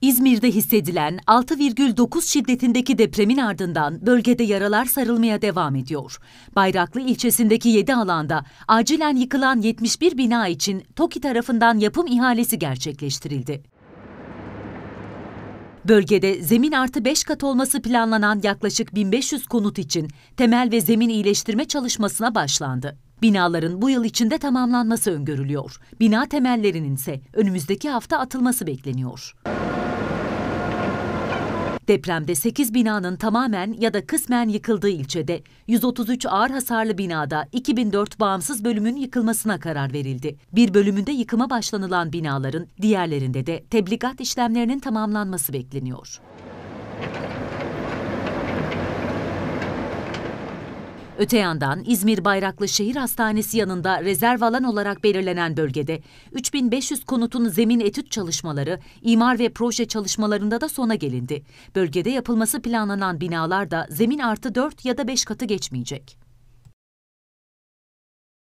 İzmir'de hissedilen 6,9 şiddetindeki depremin ardından bölgede yaralar sarılmaya devam ediyor. Bayraklı ilçesindeki 7 alanda acilen yıkılan 71 bina için TOKİ tarafından yapım ihalesi gerçekleştirildi. Bölgede zemin artı 5 kat olması planlanan yaklaşık 1500 konut için temel ve zemin iyileştirme çalışmasına başlandı. Binaların bu yıl içinde tamamlanması öngörülüyor. Bina temellerinin ise önümüzdeki hafta atılması bekleniyor. Depremde 8 binanın tamamen ya da kısmen yıkıldığı ilçede 133 ağır hasarlı binada 2004 bağımsız bölümün yıkılmasına karar verildi. Bir bölümünde yıkıma başlanılan binaların diğerlerinde de tebligat işlemlerinin tamamlanması bekleniyor. Öte yandan İzmir Bayraklı Şehir Hastanesi yanında rezerv alan olarak belirlenen bölgede 3500 konutun zemin etüt çalışmaları, imar ve proje çalışmalarında da sona gelindi. Bölgede yapılması planlanan binalar da zemin artı 4 ya da 5 katı geçmeyecek.